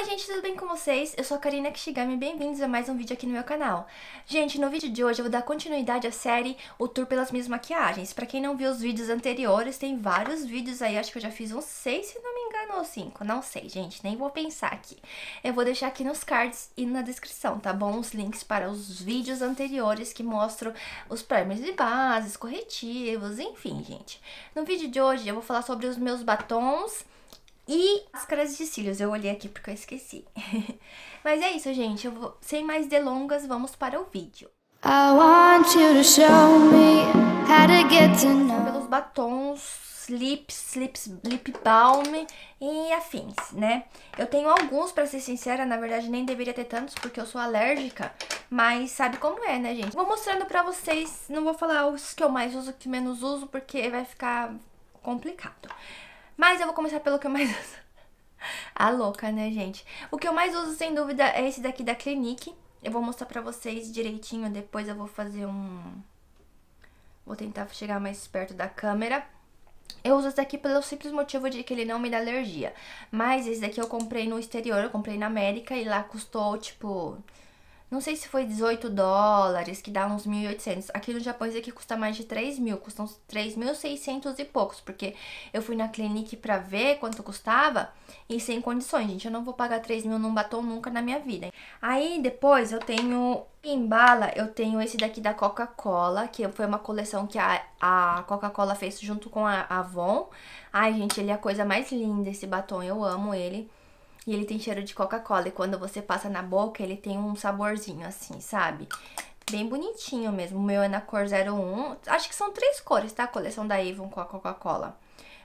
Oi gente, tudo bem com vocês? Eu sou a Karina Kishigami, bem-vindos a mais um vídeo aqui no meu canal. Gente, no vídeo de hoje eu vou dar continuidade à série O Tour pelas Minhas Maquiagens. Pra quem não viu os vídeos anteriores, tem vários vídeos aí, acho que eu já fiz uns seis, se não me engano, ou cinco, não sei, gente, nem vou pensar aqui. Eu vou deixar aqui nos cards e na descrição, tá bom? Os links para os vídeos anteriores que mostram os primers de bases, corretivos, enfim, gente. No vídeo de hoje eu vou falar sobre os meus batons e máscaras de cílios, eu olhei aqui porque eu esqueci. Mas é isso, gente. Vou... Sem mais delongas, vamos para o vídeo. I want you to show me how to get to know. Pelos batons lips, lips, lip balm e afins, né? Eu tenho alguns, pra ser sincera, na verdade nem deveria ter tantos porque eu sou alérgica, mas sabe como é, né, gente? Vou mostrando pra vocês, não vou falar os que eu mais uso, que menos uso, porque vai ficar complicado. Mas eu vou começar pelo que eu mais uso. A louca, né, gente? O que eu mais uso, sem dúvida, é esse daqui da Clinique. Eu vou mostrar pra vocês direitinho, depois eu vou fazer um... Vou tentar chegar mais perto da câmera. Eu uso esse daqui pelo simples motivo de que ele não me dá alergia. Mas esse daqui eu comprei no exterior, eu comprei na América e lá custou, tipo, não sei se foi 18 dólares, que dá uns 1.800. Aqui no Japão isso aqui custa mais de 3 mil, custam 3.600 e poucos, porque eu fui na Clinique pra ver quanto custava e sem condições, gente. Eu não vou pagar 3 mil num batom nunca na minha vida. Aí depois eu tenho em bala, eu tenho esse daqui da Coca-Cola, que foi uma coleção que a, a Coca-Cola fez junto com a Avon. Ai, gente, ele é a coisa mais linda, esse batom, eu amo ele. E ele tem cheiro de Coca-Cola. E quando você passa na boca, ele tem um saborzinho assim, sabe? Bem bonitinho mesmo. O meu é na cor 01. Acho que são três cores, tá? A coleção da Avon com a Coca-Cola.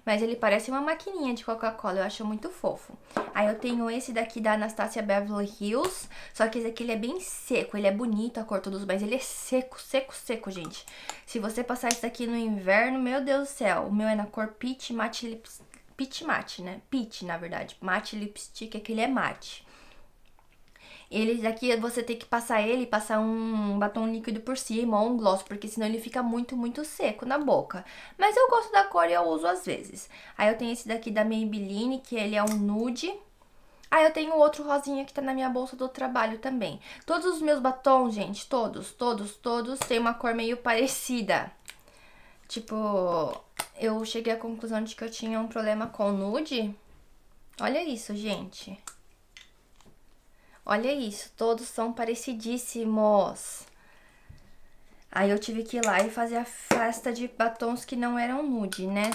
Mas ele parece uma maquininha de Coca-Cola, eu acho muito fofo. Aí eu tenho esse daqui da Anastasia Beverly Hills, só que esse aqui ele é bem seco, ele é bonito a cor todos, mas ele é seco, seco, seco, gente. Se você passar esse daqui no inverno, meu Deus do céu, o meu é na cor Peach Matte Lips Peach Matte, né? Peach, na verdade. Matte Lipstick, aquele é, é mate. Ele aqui você tem que passar ele, passar um batom líquido por cima ou um gloss, porque senão ele fica muito, muito seco na boca. Mas eu gosto da cor e eu uso às vezes. Aí eu tenho esse daqui da Maybelline, que ele é um nude. Aí eu tenho outro rosinha que tá na minha bolsa do trabalho também. Todos os meus batons, gente, todos, todos, todos, tem uma cor meio parecida. Tipo, eu cheguei à conclusão de que eu tinha um problema com nude. Olha isso, gente. Olha isso, todos são parecidíssimos. Aí eu tive que ir lá e fazer a festa de batons que não eram nude, né?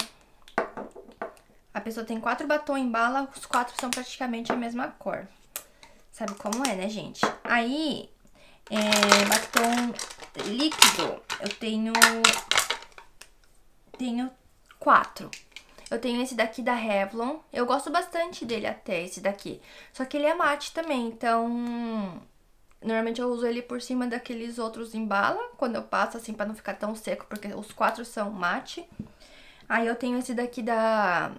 A pessoa tem quatro batons em bala, os quatro são praticamente a mesma cor. Sabe como é, né, gente? Aí, é, batom líquido, eu tenho... Tenho quatro. Eu tenho esse daqui da Revlon. Eu gosto bastante dele até, esse daqui. Só que ele é mate também, então... Normalmente eu uso ele por cima daqueles outros embala, quando eu passo assim pra não ficar tão seco, porque os quatro são mate. Aí eu tenho esse daqui da...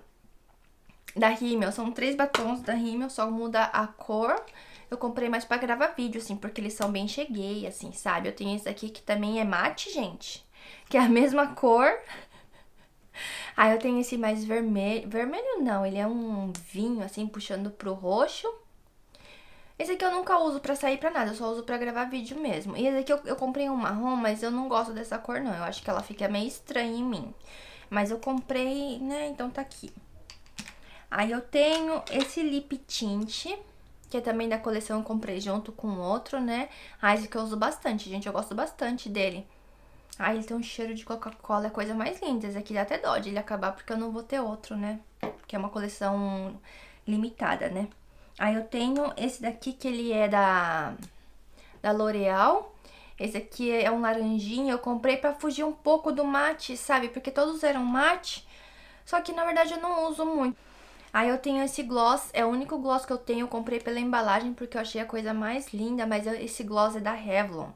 Da Rimmel, são três batons da Rimmel, só muda a cor. Eu comprei mais pra gravar vídeo, assim, porque eles são bem cheguei, assim, sabe? Eu tenho esse daqui que também é mate, gente, que é a mesma cor Aí ah, eu tenho esse mais vermelho. Vermelho não, ele é um vinho, assim, puxando pro roxo. Esse aqui eu nunca uso pra sair pra nada, eu só uso pra gravar vídeo mesmo. E esse aqui eu, eu comprei um marrom, mas eu não gosto dessa cor não. Eu acho que ela fica meio estranha em mim. Mas eu comprei, né, então tá aqui. Aí eu tenho esse lip tint, que é também da coleção eu comprei junto com outro, né. Ah, esse que eu uso bastante, gente, eu gosto bastante dele. Ai, ah, ele tem um cheiro de Coca-Cola, é coisa mais linda. Esse aqui dá até dó de ele acabar, porque eu não vou ter outro, né? Porque é uma coleção limitada, né? Aí eu tenho esse daqui, que ele é da, da L'Oreal. Esse aqui é um laranjinho, eu comprei pra fugir um pouco do mate, sabe? Porque todos eram mate, só que na verdade eu não uso muito. Aí eu tenho esse gloss, é o único gloss que eu tenho, eu comprei pela embalagem porque eu achei a coisa mais linda, mas esse gloss é da Revlon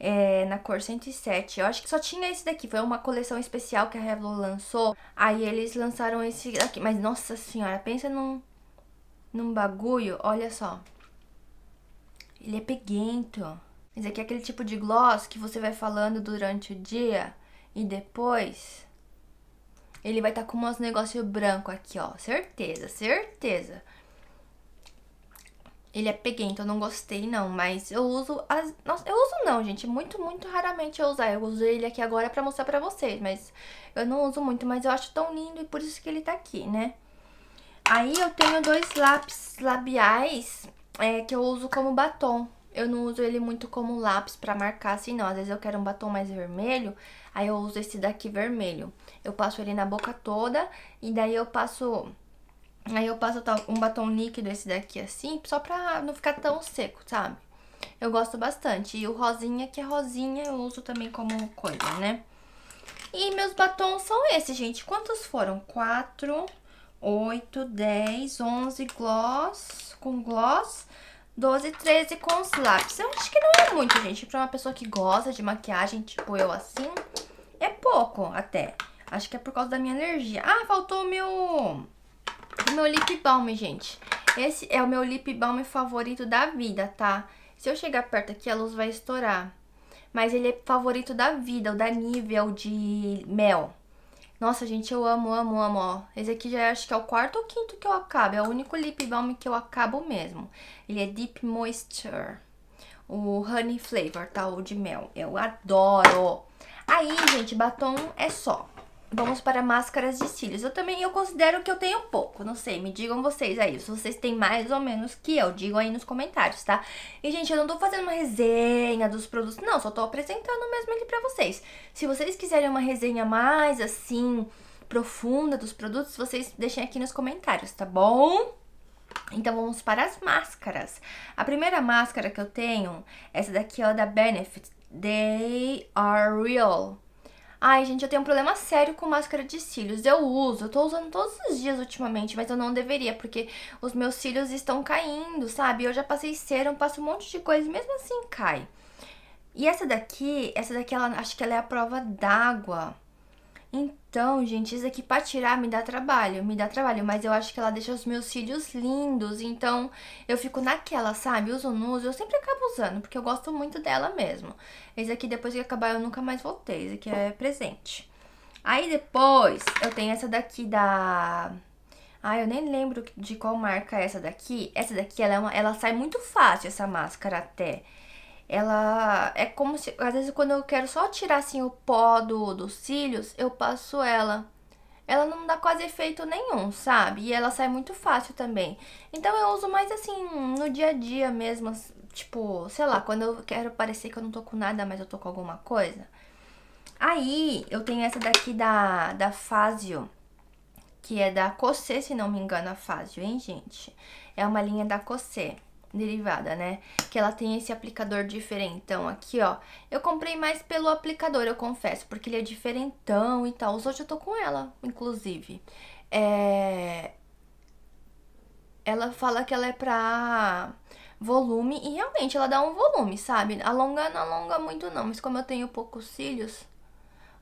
é, na cor 107. Eu acho que só tinha esse daqui, foi uma coleção especial que a Revlon lançou. Aí eles lançaram esse daqui, mas nossa senhora, pensa num, num bagulho, olha só. Ele é peguento. Esse é aqui é aquele tipo de gloss que você vai falando durante o dia e depois ele vai estar tá com uns negócios branco aqui, ó. Certeza, certeza ele é peguento, então eu não gostei não, mas eu uso as... Nossa, eu uso não, gente, muito, muito raramente eu uso. Ah, eu uso ele aqui agora pra mostrar pra vocês, mas eu não uso muito, mas eu acho tão lindo e por isso que ele tá aqui, né? Aí eu tenho dois lápis labiais é, que eu uso como batom. Eu não uso ele muito como lápis pra marcar assim não, às vezes eu quero um batom mais vermelho, aí eu uso esse daqui vermelho. Eu passo ele na boca toda e daí eu passo Aí eu passo um batom líquido, esse daqui assim, só pra não ficar tão seco, sabe? Eu gosto bastante. E o rosinha, que é rosinha, eu uso também como coisa, né? E meus batons são esses, gente. Quantos foram? 4, 8, 10, 11 gloss com gloss, 12, 13 com os lápis. Eu acho que não é muito, gente. Pra uma pessoa que gosta de maquiagem, tipo eu assim, é pouco até. Acho que é por causa da minha energia. Ah, faltou o meu do meu lip balm, gente. Esse é o meu lip balm favorito da vida, tá? Se eu chegar perto aqui, a luz vai estourar. Mas ele é favorito da vida, o da Nivea, o de mel. Nossa, gente, eu amo, amo, amo, ó. Esse aqui já acho que é o quarto ou quinto que eu acabo. É o único lip balm que eu acabo mesmo. Ele é Deep Moisture. O Honey Flavor, tá? O de mel. Eu adoro. Aí, gente, batom é só. Vamos para máscaras de cílios. Eu também eu considero que eu tenho pouco, não sei, me digam vocês aí, se vocês têm mais ou menos que eu, digam aí nos comentários, tá? E gente, eu não tô fazendo uma resenha dos produtos, não, só tô apresentando mesmo ele pra vocês. Se vocês quiserem uma resenha mais assim, profunda dos produtos, vocês deixem aqui nos comentários, tá bom? Então vamos para as máscaras. A primeira máscara que eu tenho, essa daqui ó, da Benefit, They Are Real. Ai, gente, eu tenho um problema sério com máscara de cílios. Eu uso, eu tô usando todos os dias ultimamente, mas eu não deveria, porque os meus cílios estão caindo, sabe? Eu já passei cera, passo um monte de coisa, mesmo assim cai. E essa daqui, essa daqui, ela, acho que ela é a prova d'água. Então, gente, isso aqui pra tirar me dá trabalho, me dá trabalho, mas eu acho que ela deixa os meus cílios lindos, então eu fico naquela, sabe? Uso, não uso, eu sempre acabo usando, porque eu gosto muito dela mesmo. Esse aqui, depois que acabar, eu nunca mais voltei. Esse aqui é presente. Aí depois, eu tenho essa daqui da... Ah, eu nem lembro de qual marca é essa daqui. Essa daqui, ela, é uma... ela sai muito fácil, essa máscara até. Ela é como se... Às vezes, quando eu quero só tirar, assim, o pó do, dos cílios, eu passo ela ela não dá quase efeito nenhum, sabe? E ela sai muito fácil também. Então eu uso mais assim no dia a dia mesmo, Tipo, sei lá, quando eu quero parecer que eu não tô com nada, mas eu tô com alguma coisa. Aí, eu tenho essa daqui da, da Fazio, que é da Cossê, se não me engano, a Fazio, hein, gente? É uma linha da Cossê, derivada, né? Que ela tem esse aplicador diferentão aqui, ó. Eu comprei mais pelo aplicador, eu confesso, porque ele é diferentão e tal. Hoje eu tô com ela, inclusive. É... Ela fala que ela é pra volume e realmente ela dá um volume, sabe? Alonga não alonga muito não, mas como eu tenho poucos cílios,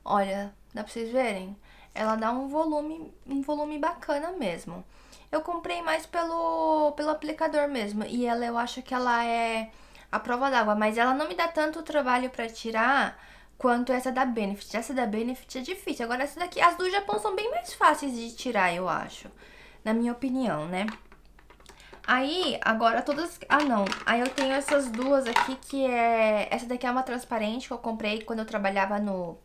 olha, dá pra vocês verem, ela dá um volume, um volume bacana mesmo. Eu comprei mais pelo, pelo aplicador mesmo, e ela eu acho que ela é a prova d'água, mas ela não me dá tanto trabalho pra tirar quanto essa da Benefit. Essa da Benefit é difícil, agora essa daqui, as do Japão são bem mais fáceis de tirar, eu acho, na minha opinião, né? Aí, agora todas... Ah, não. Aí eu tenho essas duas aqui, que é... Essa daqui é uma transparente que eu comprei quando eu trabalhava no...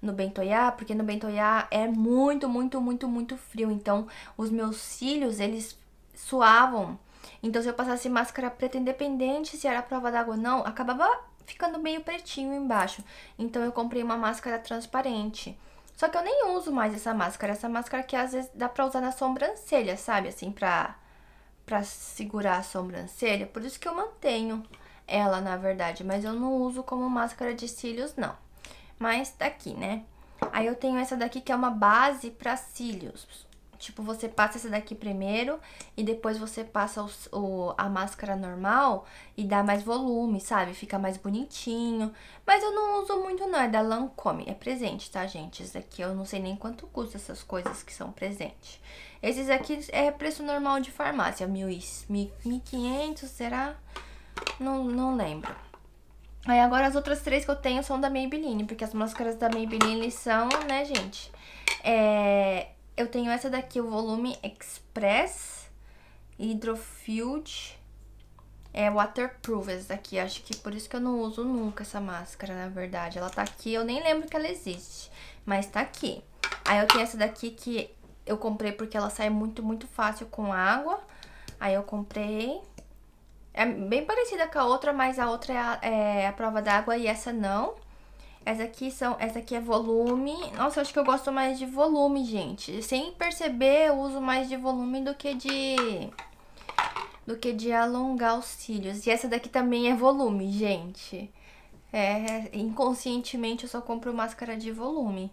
No Bentoiá, porque no Bentoiá é muito, muito, muito, muito frio. Então, os meus cílios, eles suavam. Então, se eu passasse máscara preta, independente se era prova d'água ou não, acabava ficando meio pretinho embaixo. Então, eu comprei uma máscara transparente. Só que eu nem uso mais essa máscara. Essa máscara que às vezes dá pra usar na sobrancelha, sabe? Assim, pra para segurar a sobrancelha, por isso que eu mantenho ela, na verdade, mas eu não uso como máscara de cílios, não. Mas tá aqui, né? Aí eu tenho essa daqui que é uma base para cílios. Tipo, você passa essa daqui primeiro e depois você passa o, o, a máscara normal e dá mais volume, sabe? Fica mais bonitinho. Mas eu não uso muito não, é da Lancome. É presente, tá, gente? Isso daqui eu não sei nem quanto custa essas coisas que são presente. Esses aqui é preço normal de farmácia, 1.500, será? Não, não lembro. Aí agora as outras três que eu tenho são da Maybelline, porque as máscaras da Maybelline são, né, gente? É, eu tenho essa daqui, o volume Express Hydrofield é waterproof essa daqui. Acho que por isso que eu não uso nunca essa máscara, na verdade. Ela tá aqui, eu nem lembro que ela existe, mas tá aqui. Aí eu tenho essa daqui que eu comprei porque ela sai muito, muito fácil com água. Aí eu comprei. É bem parecida com a outra, mas a outra é a, é a prova d'água e essa não. Essa aqui, são, essa aqui é volume. Nossa, eu acho que eu gosto mais de volume, gente. Sem perceber, eu uso mais de volume do que de... Do que de alongar os cílios. E essa daqui também é volume, gente. É, inconscientemente eu só compro máscara de volume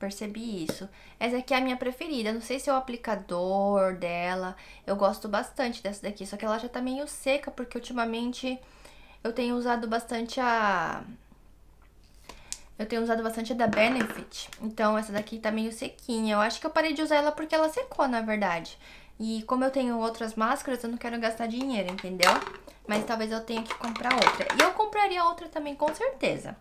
percebi isso. Essa aqui é a minha preferida, não sei se é o aplicador dela, eu gosto bastante dessa daqui, só que ela já tá meio seca, porque ultimamente eu tenho usado bastante a... Eu tenho usado bastante a da Benefit, então essa daqui tá meio sequinha. Eu acho que eu parei de usar ela porque ela secou, na verdade. E como eu tenho outras máscaras, eu não quero gastar dinheiro, entendeu? Mas talvez eu tenha que comprar outra. E eu compraria outra também, com certeza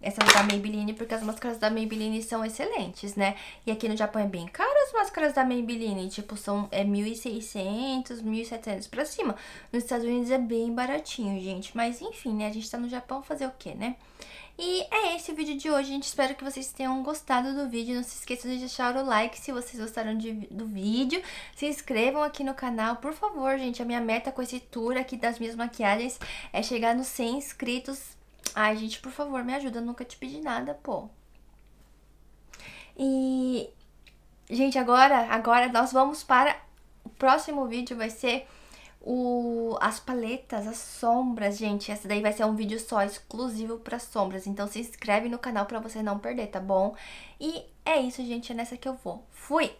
essas da Maybelline, porque as máscaras da Maybelline são excelentes, né? E aqui no Japão é bem caro as máscaras da Maybelline, tipo, são é 1.600, 1.700 pra cima. Nos Estados Unidos é bem baratinho, gente, mas enfim, né? A gente tá no Japão fazer o quê, né? E é esse o vídeo de hoje, gente. Espero que vocês tenham gostado do vídeo. Não se esqueçam de deixar o like se vocês gostaram de, do vídeo. Se inscrevam aqui no canal, por favor, gente. A minha meta com esse tour aqui das minhas maquiagens é chegar nos 100 inscritos Ai, gente, por favor, me ajuda, eu nunca te pedi nada, pô. E, gente, agora, agora nós vamos para o próximo vídeo, vai ser o, as paletas, as sombras, gente. Essa daí vai ser um vídeo só, exclusivo para sombras. Então se inscreve no canal para você não perder, tá bom? E é isso, gente. É nessa que eu vou. Fui!